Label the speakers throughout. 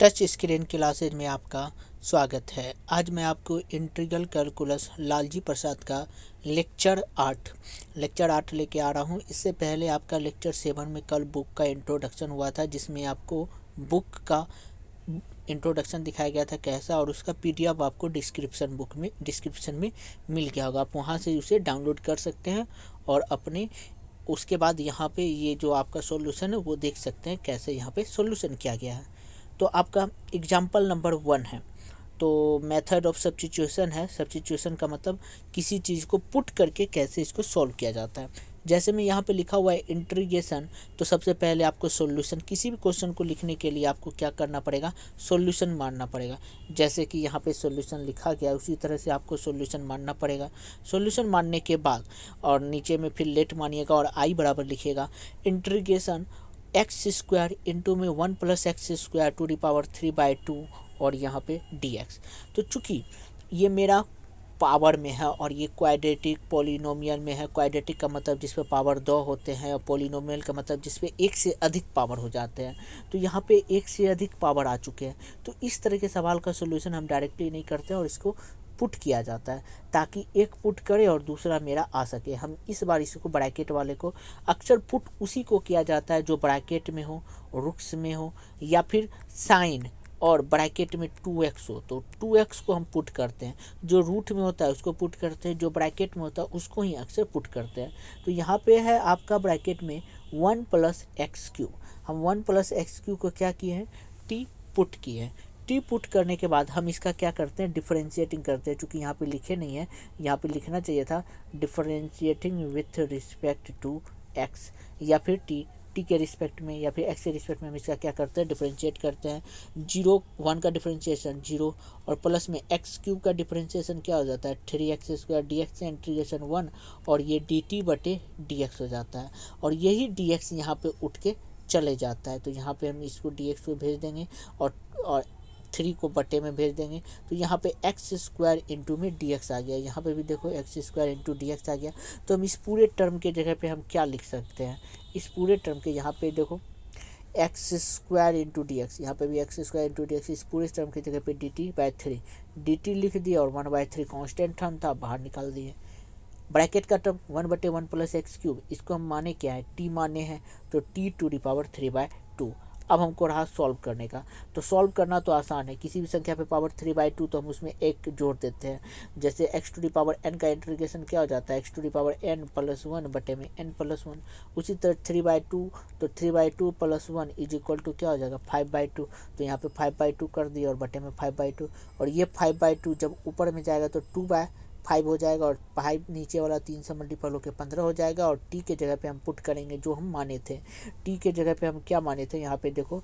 Speaker 1: touch screen classes में आपका स्वागत है आज मैं आपको इंट्रीगल कैलकुलस लालजी प्रसाद का लेक्चर आठ लेक्चर आठ लेके आ रहा हूँ इससे पहले आपका लेक्चर सेवन में कल बुक का इंट्रोडक्शन हुआ था जिसमें आपको बुक का इंट्रोडक्शन दिखाया गया था कैसा और उसका पीडीएफ आपको डिस्क्रिप्शन बुक में डिस्क्रिप्शन में मिल गया होगा आप वहाँ से उसे डाउनलोड कर सकते हैं और अपने उसके बाद यहाँ पे ये जो आपका सॉल्यूशन है वो देख सकते हैं कैसे यहाँ पे सॉल्यूशन किया गया है तो आपका एग्जाम्पल नंबर वन है तो मेथड ऑफ सब्सिट्यूशन है सब्सिट्यूशन का मतलब किसी चीज़ को पुट करके कैसे इसको सॉल्व किया जाता है जैसे मैं यहाँ पे लिखा हुआ है इंट्रीगेशन तो सबसे पहले आपको सॉल्यूशन किसी भी क्वेश्चन को लिखने के लिए आपको क्या करना पड़ेगा सॉल्यूशन मानना पड़ेगा जैसे कि यहाँ पे सॉल्यूशन लिखा गया उसी तरह से आपको सॉल्यूशन मानना पड़ेगा सॉल्यूशन मानने के बाद और नीचे में फिर लेट मानिएगा और आई बराबर लिखेगा इंट्रीगेशन एक्स स्क्वायर इंटू में one plus x square to the power three by two और यहाँ पे डी एक्स तो चूँकि ये मेरा पावर में है और ये क्वाड्रेटिक पोलिनोमियल में है क्वाड्रेटिक का मतलब जिस पावर दो होते हैं और पोलिनोमियल का मतलब जिसपे एक से अधिक पावर हो जाते हैं तो यहाँ पे एक से अधिक पावर आ चुके हैं तो इस तरह के सवाल का सोल्यूशन हम डायरेक्टली नहीं करते हैं और इसको पुट किया जाता है ताकि एक पुट करे और दूसरा मेरा आ सके हम इस बार को ब्रैकेट वाले को अक्सर पुट उसी को किया जाता है जो ब्रैकेट में हो रुक्स में हो या फिर साइन और ब्रैकेट में टू एक्स हो तो टू एक्स को हम पुट करते हैं जो रूट में होता है उसको पुट करते हैं जो ब्रैकेट में होता है उसको ही अक्सर पुट करते हैं तो यहाँ पे है आपका ब्रैकेट में वन प्लस एक्स क्यू हम वन प्लस एक्स क्यू को क्या किए हैं टी पुट किए हैं टी पुट करने के बाद हम इसका क्या करते हैं डिफरेंशिएटिंग करते हैं चूँकि यहाँ पे लिखे नहीं है यहाँ पे लिखना चाहिए था differentiating with respect to x या फिर टी टी के रिस्पेक्ट में या फिर एक्स के रिस्पेक्ट में हम इसका क्या करते हैं डिफरेंशिएट करते हैं जीरो वन का डिफरेंशिएशन जीरो और प्लस में एक्स क्यूब का डिफरेंशिएशन क्या हो जाता है three x square d x integration one और ये डी टी बटे डी एक्स हो जाता है और यही डी एक्स यहाँ पर उठ के चले जाता है तो यहाँ पे हम इसको डी एक्स को भेज देंगे और और थ्री को बटे में भेज देंगे तो यहाँ पे एक्स स्क्वायर इंटू में डी एक्स आ गया यहाँ पे भी देखो x square into d x आ गया तो हम इस पूरे टर्म के जगह पे हम क्या लिख सकते हैं इस पूरे टर्म के यहाँ पे देखो x square into d x यहाँ पर भी x square into d x इस पूरे टर्म की जगह पे d t by three d t लिख दिया और one by three constant term था बाहर निकाल दिए ब्रैकेट का टर्म वन बटे वन प्लस एक्स क्यूब इसको हम माने क्या है टी माने हैं तो t to the power three by two अब हमको रहा सॉल्व करने का तो सॉल्व करना तो आसान है किसी भी संख्या पे पावर थ्री बाई टू तो हम उसमें एक जोड़ देते हैं जैसे x to the power n का इंटरग्रेशन क्या हो जाता है x to the power n plus one बटे में एन प्लस वन उसी तरह थ्री बाई टू तो three by two plus one is equal to क्या हो जाएगा फाइव बाई टू तो यहाँ पर फाइव बाई टू कर दिया और बटे में फाइव बाई टू और ये फाइव बाई टू जब ऊपर में जाएगा तो टू बाय फाइव हो जाएगा और फाइव नीचे वाला तीन से मल्टीपल होकर पंद्रह हो जाएगा और टी के जगह पे हम पुट करेंगे जो हम माने थे टी के जगह पे हम क्या माने थे यहाँ पे देखो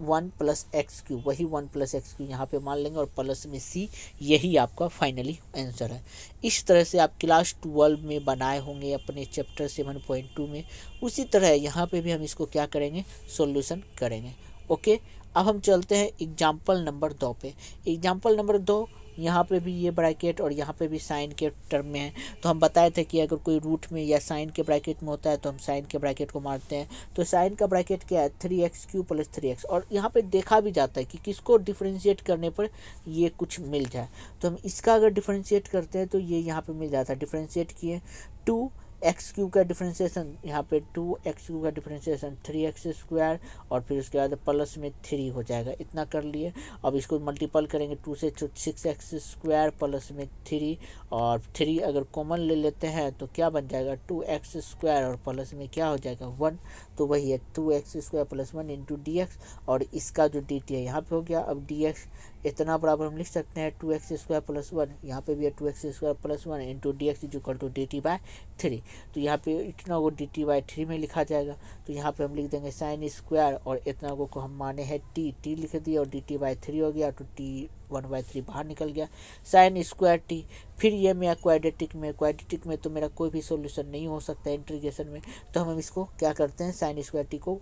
Speaker 1: वन प्लस एक्स क्यू वही वन प्लस एक्स क्यू यहाँ पर मान लेंगे और प्लस में सी यही आपका फाइनली आंसर है इस तरह से आप क्लास ट्वेल्व में बनाए होंगे अपने चैप्टर सेवन पॉइंट टू में उसी तरह यहाँ पर भी हम इसको क्या करेंगे सोल्यूसन करेंगे ओके अब हम चलते हैं एग्जाम्पल नंबर दो पे एग्जाम्पल नंबर दो यहाँ पे भी ये ब्रैकेट और यहाँ पे भी साइन के टर्म में है तो हम बताए थे कि अगर कोई रूट में या साइन के ब्रैकेट में होता है तो हम साइन के ब्रैकेट को मारते हैं तो साइन का ब्रैकेट क्या है three x cube plus three x और यहाँ पे देखा भी जाता है कि किसको डिफ्रेंशिएट करने पर ये कुछ मिल जाए तो हम इसका अगर डिफ्रेंशिएट करते हैं तो ये यहाँ पर मिल जाता है डिफ्रेंशिएट किए टू एक्स क्यूब का डिफ्रेंशिएशन यहाँ पे टू एक्स क्यूब का डिफ्रेंशिएशन थ्री एक्स स्क्वायर और फिर उसके बाद प्लस में थ्री हो जाएगा इतना कर लिए अब इसको मल्टीपल करेंगे टू से सिक्स एक्स स्क्वायर प्लस में थ्री और थ्री अगर कॉमन ले लेते हैं तो क्या बन जाएगा टू एक्स स्क्वायर और प्लस में क्या हो जाएगा वन तो वही है two x square plus one into d x और इसका जो डी टी है यहाँ पर हो गया अब डी एक्स इतना बराबर हम लिख सकते हैं two x square plus one यहाँ पे भी है two x square plus one into d x equal to d t by three तो यहाँ पे इतना को डी टी बाई थ्री में लिखा जाएगा तो यहाँ पे हम लिख देंगे साइन स्क्वायर और इतना को हम माने हैं टी टी लिख दिया और डी टी बाई थ्री हो गया तो टी वन बाई थ्री बाहर निकल गया साइन स्क्वायर टी फिर ये मेरा क्वाड्रेटिक में क्वाड्रेटिक में तो मेरा कोई भी सोल्यूशन नहीं हो सकता है इंट्रीगेशन में तो हम इसको क्या करते हैं साइन स्क्वायर टी को,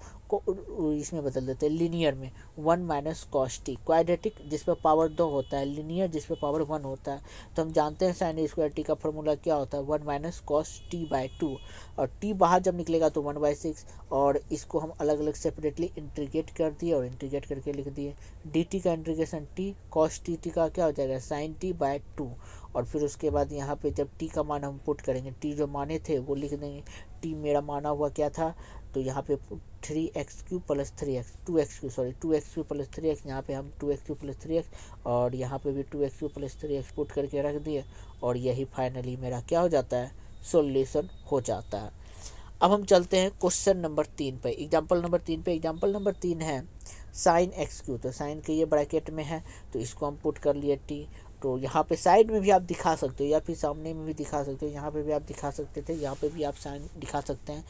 Speaker 1: इसमें बदल देते हैं लीनियर में one minus cos t quadratic जिस पर पावर दो होता है लीनियर जिस पर पावर वन होता है तो हम जानते हैं साइन स्क्वायर टी का फॉर्मूला क्या होता है one minus cos t by two और टी बाहर जब निकलेगा तो वन बाई सिक्स और इसको हम अलग अलग सेपरेटली इंटीग्रेट कर दिए और इंट्रीगेट करके लिख दिए डी का integration t cos t t का क्या हो जाएगा साइन टी बाय टू और फिर उसके बाद यहाँ पे जब टी का मान हम पुट करेंगे टी जो माने थे वो लिख देंगे टी मेरा माना हुआ क्या था तो यहाँ पे three x cube plus three x two x cube sorry two x cube plus three x यहाँ पे हम two x cube plus three x और यहाँ पर भी two x cube plus three x put करके रख दिए और यही फाइनली मेरा क्या हो जाता है सोल्यूशन हो जाता है अब हम चलते हैं क्वेश्चन नंबर तीन पे एग्जाम्पल नंबर तीन पे एग्जाम्पल नंबर तीन है साइन एक्स क्यू तो साइन के ये ब्रैकेट में है तो इसको हम पुट कर लिए टी तो यहाँ पे साइड में भी आप दिखा सकते हो या फिर सामने में भी दिखा सकते हो यहाँ पे भी आप दिखा सकते थे यहाँ पे भी आप साइन दिखा सकते हैं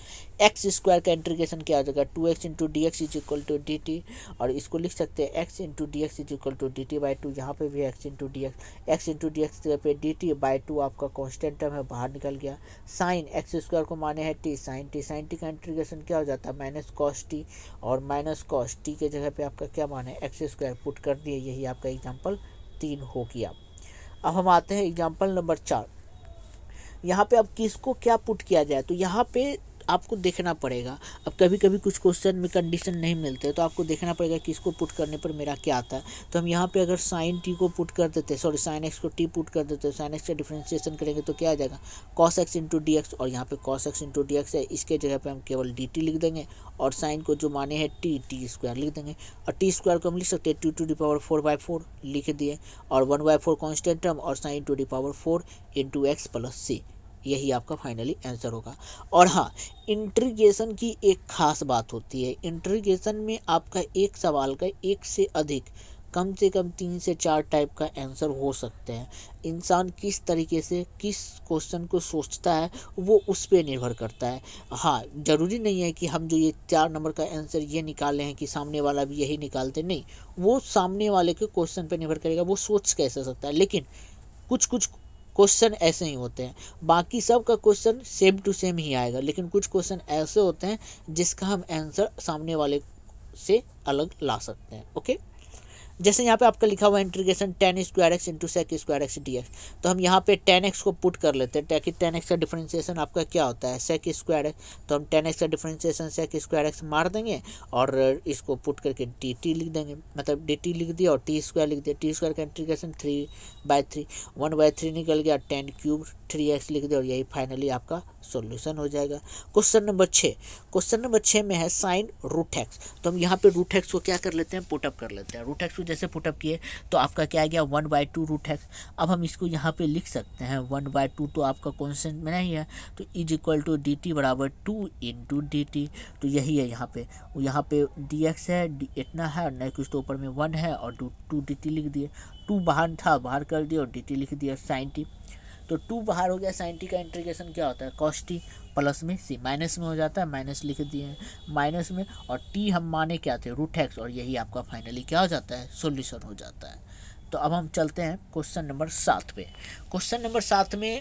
Speaker 1: एक्स स्क्वायर का क्या हो जाएगा two x into d x is equal to d t और इसको लिख सकते हैं x into d x is equal to d t by two यहाँ पर भी x into d x x into d x पे डी टी बाई टू आपका कॉन्स्टेंट टर्म है बाहर निकल गया साइन एक्स स्क्वायर को माने है t sine t sine t का इंटीग्रेशन क्या हो जाता है माइनस कॉस टी और माइनस कॉस टी के जगह पर आपका क्या माने है एक्स स्क्वायर पुट कर दिए यही आपका एग्जाम्पल तीन हो गया अब हम आते हैं एग्जाम्पल नंबर चार यहाँ पे अब किसको क्या पुट किया जाए तो यहाँ पे आपको देखना पड़ेगा अब कभी कभी कुछ क्वेश्चन में कंडीशन नहीं मिलते तो आपको देखना पड़ेगा कि इसको पुट करने पर मेरा क्या आता है तो हम यहाँ पर अगर साइन टी को पुट कर देते हैं सॉरी साइन एक्स को टी पुट कर देते हैं साइन एक्स का डिफ्रेंशिएशन करेंगे तो क्या आ जाएगा cos x into d x और यहाँ पर cos x into d x है इसके जगह पर हम केवल डी टी लिख देंगे और साइन को जो माने हैं टी टी स्क्वायर लिख देंगे और टी स्क्वायर को हम लिख सकते हैं two to the power four by four लिख दिए और one by four constant term और sine to the power four into x plus c यही आपका फाइनली आंसर होगा और हाँ इंट्रीगेशन की एक ख़ास बात होती है इंट्रीगेशन में आपका एक सवाल का एक से अधिक कम से कम तीन से चार टाइप का आंसर हो सकते हैं इंसान किस तरीके से किस क्वेश्चन को सोचता है वो उस पर निर्भर करता है हाँ ज़रूरी नहीं है कि हम जो ये चार नंबर का आंसर ये निकाले हैं कि सामने वाला भी यही निकालते नहीं वो सामने वाले के क्वेश्चन पर निर्भर करेगा वो सोच कैसे सकता है लेकिन कुछ कुछ क्वेश्चन ऐसे ही होते हैं बाकी सब का क्वेश्चन सेम टू सेम ही आएगा लेकिन कुछ क्वेश्चन ऐसे होते हैं जिसका हम आंसर सामने वाले से अलग ला सकते हैं ओके जैसे यहाँ पे आपका लिखा हुआ integration tan square x into sec square x d x तो हम यहाँ पे टेन एक्स को पुट कर लेते हैं ताकि टेन एक्स का डिफरेंशिएशन आपका क्या होता है सेक स्क्वायर एक्स तो हम टेन एक्स का डिफरेंशिएशन सेक स्क्वायर एक्स मार देंगे और इसको पुट करके डी टी लिख देंगे मतलब डी टी लिख दिया और टी स्क्वायर लिख दिया टी स्क्वायर का integration three by three one by three निकल गया टेन क्यूब थ्री एक्स लिख दे और यही फाइनली आपका सोल्यूशन हो जाएगा क्वेश्चन नंबर छः क्वेश्चन नंबर छः में है साइन रूट एक्स तो हम यहाँ पे रूट एक्स को क्या कर लेते हैं पुटअप कर लेते हैं रूट एक्स को जैसे पुटअप किए तो आपका क्या आ गया one by two root x अब हम इसको यहाँ पे लिख सकते हैं वन बाई टू तो आपका कॉन्सेंट में नहीं है तो is equal to d t बराबर two into d t तो यही है यहाँ पे यहाँ पे डी एक्स है डी इतना है और नहीं कुछ तो ऊपर में वन है और टू डी टी लिख दिए टू बाहर था बाहर कर दिया और डी टी लिख दिया साइन टी तो टू बाहर हो गया साइन टी का इंटीग्रेशन क्या होता है कॉस टी प्लस में सी माइनस में हो जाता है माइनस लिख दिए माइनस में और टी हम माने क्या थे रूट एक्स और यही आपका फाइनली क्या हो जाता है सोल्यूशन हो जाता है तो अब हम चलते हैं क्वेश्चन नंबर सात पे क्वेश्चन नंबर सात में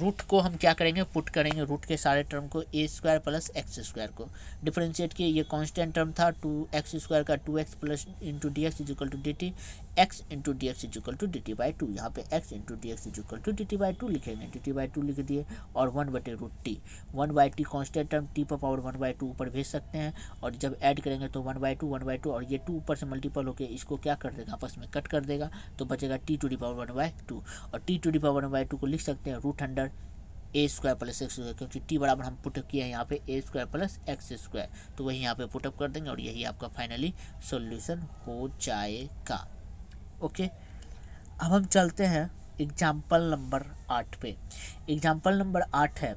Speaker 1: रूट को हम क्या करेंगे पुट करेंगे रूट के सारे टर्म को a square plus x square को डिफ्रेंशिएट किए ये कांस्टेंट टर्म था टू एक्स स्क्वायर का two x plus into d x is equal to d t x into d x is equal to d t by two यहाँ पे x into d x is equal to d t by two लिखेंगे d t by two लिख दिए और one बटे root t one by t constant term T पर power one by two ऊपर भेज सकते हैं और जब ऐड करेंगे तो one by two one by two और ये टू ऊपर से मल्टीपल होकर इसको क्या कर देगा आपस में कट कर देगा तो बचेगा t to the power one by two और t to the power one by two को लिख सकते हैं root under a square plus x square क्योंकि टी बराबर हम पुटअप किए हैं यहाँ पे a square plus x square तो वही यहाँ पे पुटअप कर देंगे और यही आपका फाइनली सोल्यूशन हो जाएगा ओके अब हम चलते हैं एग्जाम्पल नंबर आठ पे एग्जाम्पल नंबर आठ है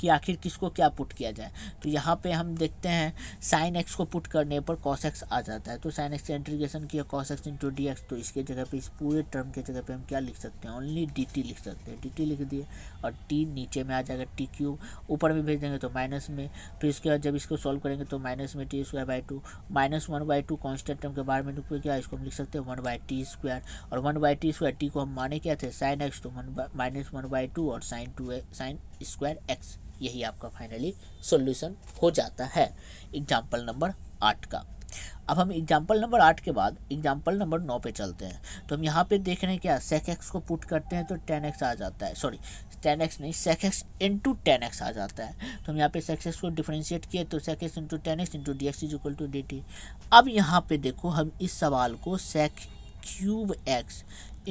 Speaker 1: कि आखिर किसको क्या पुट किया जाए तो यहाँ पे हम देखते हैं साइन एक्स को पुट करने पर कॉस एक्स आ जाता है तो साइन एक्स इंटीग्रेशन किया cos x into d x तो इसके जगह पे इस पूरे टर्म के जगह पे हम क्या लिख सकते हैं ओनली डी टी लिख सकते हैं डी टी लिख दिए और टी नीचे में आ जाएगा टी क्यूब ऊपर में भेज देंगे तो माइनस में फिर उसके बाद जब इसको सॉल्व करेंगे तो माइनस में t square by two minus one by two constant term के बारे में क्या गया इसको हम लिख सकते हैं वन बाई टी स्क्वायर और one by t square t को हम माने क्या थे साइन एक्स तो one minus one by two और sine two sine square x यही आपका फाइनली सॉल्यूशन हो जाता है एग्जाम्पल नंबर आठ का अब हम एग्जाम्पल नंबर आठ के बाद एग्जाम्पल नंबर नौ पे चलते हैं तो हम यहाँ पे देख रहे हैं क्या सेक एक्स को पुट करते हैं तो टेन एक्स आ जाता है सॉरी टेन एक्स नहीं sec x into tan x आ जाता है तो हम यहाँ पे सेक एक्स को डिफ्रेंशिएट किए तो sec x into tan x into d x is equal to d t अब यहाँ पे देखो हम इस सवाल को सेक क्यूब एक्स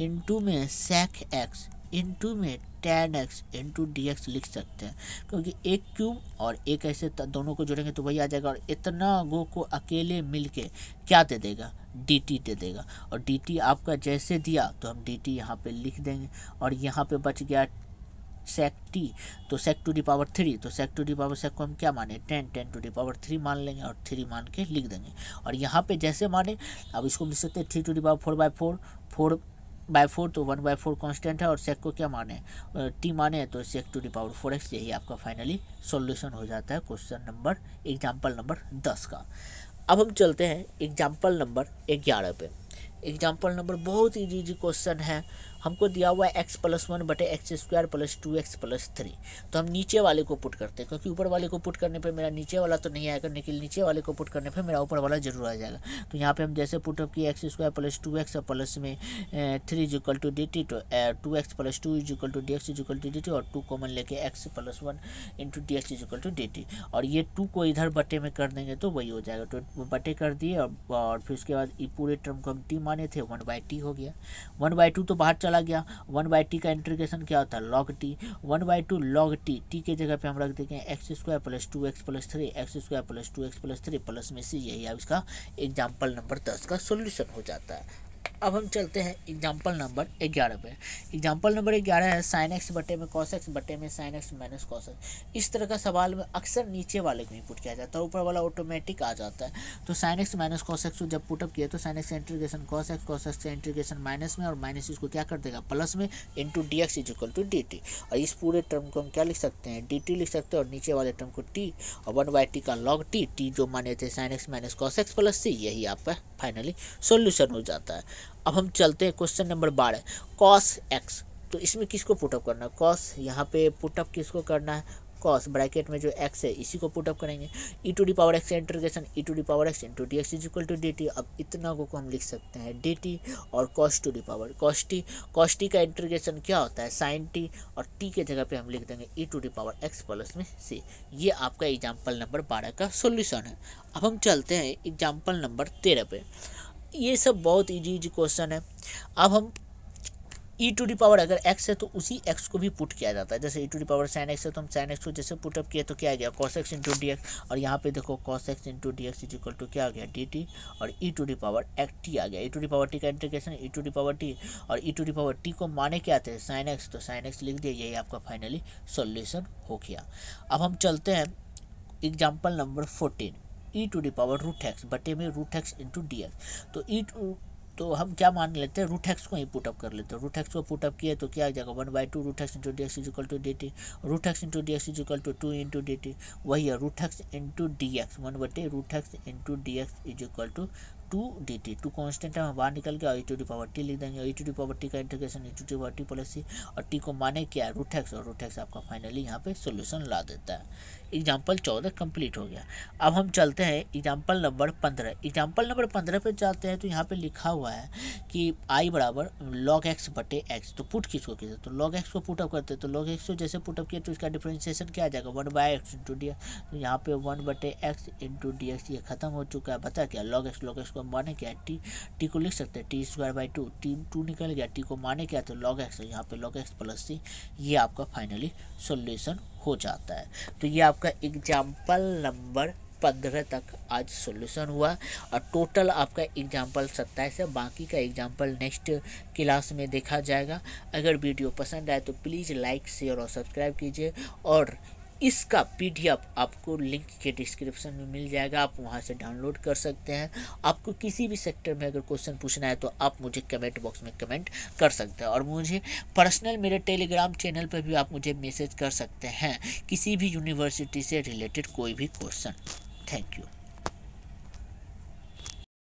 Speaker 1: इंटू में सेक एक्स इनटू में एक्स इन इंटू डी लिख सकते हैं क्योंकि एक क्यूब और एक ऐसे दोनों को जोड़ेंगे तो वही आ जाएगा और इतना गो को अकेले मिलके क्या दे देगा डी टी दे देगा और डी टी आपका जैसे दिया तो हम डी टी यहाँ पर लिख देंगे और यहाँ पे बच गया सेक टी तो sec to the power three तो sec to the power sec को हम क्या माने tan tan to the power three मान लेंगे और थ्री मान के लिख देंगे और यहाँ पे जैसे माने अब इसको लिख सकते हैं three to the power four by four four by four तो वन बाय फोर कॉन्स्टेंट है और सेक को क्या माने टी माने तो sec to the power four x यही आपका फाइनली सॉल्यूशन हो जाता है क्वेश्चन नंबर एग्जाम्पल नंबर दस का अब हम चलते हैं एग्जाम्पल नंबर ग्यारह पे एग्जाम्पल नंबर बहुत इजी इजी क्वेश्चन है हमको दिया हुआ है एक्स प्लस वन बटे x square plus two x plus three तो हम नीचे वाले को पुट करते हैं क्योंकि ऊपर वाले को पुट करने पर मेरा नीचे वाला तो नहीं आएगा लेकिन नीचे वाले को पुट करने पर मेरा ऊपर वाला जरूर आ जाएगा तो यहाँ पर हम जैसे पुटअप किए x square plus two x plus में three is to d t two x plus two is to d x is to d t और टू कॉमन लेके x plus one into d x is to d t और ये to को इधर बटे में कर देंगे तो वही हो जाएगा तो बटे कर दिए और, और फिर उसके बाद पूरे टर्म को हम टी माने थे वन बाई टी हो गया वन बाई टू तो बाहर चला गया वन बाई टी का इंटरग्रेशन क्या होता है log t one by two log t t के जगह पे हम रख देंगे x square plus two x plus three x square plus two x plus three plus में से यही अब इसका एग्जाम्पल नंबर दस का सोल्यूशन हो जाता है अब हम चलते हैं एग्जाम्पल नंबर ग्यारह पे एग्जाम्पल नंबर ग्यारह है साइन एक्स बटे में कॉस एक्स बटे में sine x minus cos x इस तरह का सवाल में अक्सर नीचे वाले को ही पुट किया जाता है ऊपर वाला ऑटोमेटिक आ जाता है तो sine x minus cos x को जब पुटअप किया तो sine x integration cos x cos x integration minus में और माइनस इसको क्या कर देगा प्लस में into d x is equal to d t और इस पूरे टर्म को हम क्या लिख सकते हैं डी टी लिख सकते हैं और नीचे वाले टर्म को टी और वन बाई टी का लॉग टी टी जो माने थे sine x minus cos x plus c यही आपका फाइनली सोल्यूशन हो जाता है अब हम चलते हैं क्वेश्चन नंबर बारह कॉस एक्स तो इसमें किसको पुटअप करना है कॉस यहाँ पे पुटअप किसको करना है कॉस ब्रैकेट में जो एक्स है इसी को पुटअप करेंगे e to the power x integration e to the power x to d x is equal to d t अब इतना को हम लिख सकते हैं डी टी और cos to the power cos t cos t का इंटरग्रेशन क्या होता है साइन टी और टी के जगह पे हम लिख देंगे e to the power x plus में सी ये आपका एग्जाम्पल नंबर बारह का सोल्यूशन है अब हम चलते हैं एग्जाम्पल नंबर तेरह पे ये सब बहुत इजी इजी क्वेश्चन है अब हम ई टू डी पावर अगर एक्स है तो उसी एक्स को भी पुट किया जाता है जैसे e to the power sine x है तो हम साइन एक्स को जैसे पुट अप किया तो क्या आ गया cos x into d x और यहाँ पे देखो cos x into d x is equal to क्या आ गया डी टी और e to the power x t आ गया e to the power t का integration e to the power t और e to the power t को माने क्या आते हैं साइन एक्स तो sin x लिख दिया यही आपका फाइनली सोल्यूशन हो गया अब हम चलते हैं example number fourteen e to the power root x बटे में root x into d x तो ई e टू तो हम क्या मान लेते हैं रूट एक्स को ही पुटअप कर लेते हैं रूट एक्स को पुटअप किया तो क्या आ जाएगा one by two root x into d x is equal to d t root x into d x is equal to two into d t वही है root x into d x one बटे root x into d x is equal to to d t two constant है हम बाहर निकल के और e to the power t लिख देंगे e to the power t का integration e to the power t plus c और टी को माने क्या रूट एक्स और रूट एक्स आपका फाइनली यहाँ पे सोल्यूशन ला देता है एग्जाम्पल चौदह कंप्लीट हो गया अब हम चलते हैं एग्जाम्पल नंबर पंद्रह एग्जाम्पल नंबर पंद्रह पर जाते हैं तो यहाँ पर लिखा हुआ है कि आई बराबर लॉग एक्स बटे एक्स तो पुट किसको किसे तो लॉग एक्स को पुटअप करते हैं तो लॉग एक्स को जैसे पुटअप किया तो इसका डिफ्रेंशिएशन क्या आ जाएगा one by x into d x तो यहाँ पे वन बटे एक्स इंटू डी एक्स ये खत्म हो चुका है बता क्या लॉग एक्स लॉग एक्स का मान है क्या टी टी को लिख सकते हैं t square by two t two निकल गया टी को माने क्या तो लॉग एक्स यहाँ पे लॉग एक्स प्लस सी ये आपका फाइनली सोल्यूशन हो जाता है तो ये आपका एग्जाम्पल नंबर पंद्रह तक आज सॉल्यूशन हुआ और टोटल आपका एग्जाम्पल सत्ताईस है बाकी का एग्जाम्पल नेक्स्ट क्लास में देखा जाएगा अगर वीडियो पसंद आए तो प्लीज़ लाइक शेयर और सब्सक्राइब कीजिए और इसका पीडीएफ आपको लिंक के डिस्क्रिप्शन में मिल जाएगा आप वहां से डाउनलोड कर सकते हैं आपको किसी भी सेक्टर में अगर क्वेश्चन पूछना है तो आप मुझे कमेंट बॉक्स में कमेंट कर सकते हैं और मुझे पर्सनल मेरे टेलीग्राम चैनल पर भी आप मुझे मैसेज कर सकते हैं किसी भी यूनिवर्सिटी से रिलेटेड कोई भी क्वेश्चन थैंक यू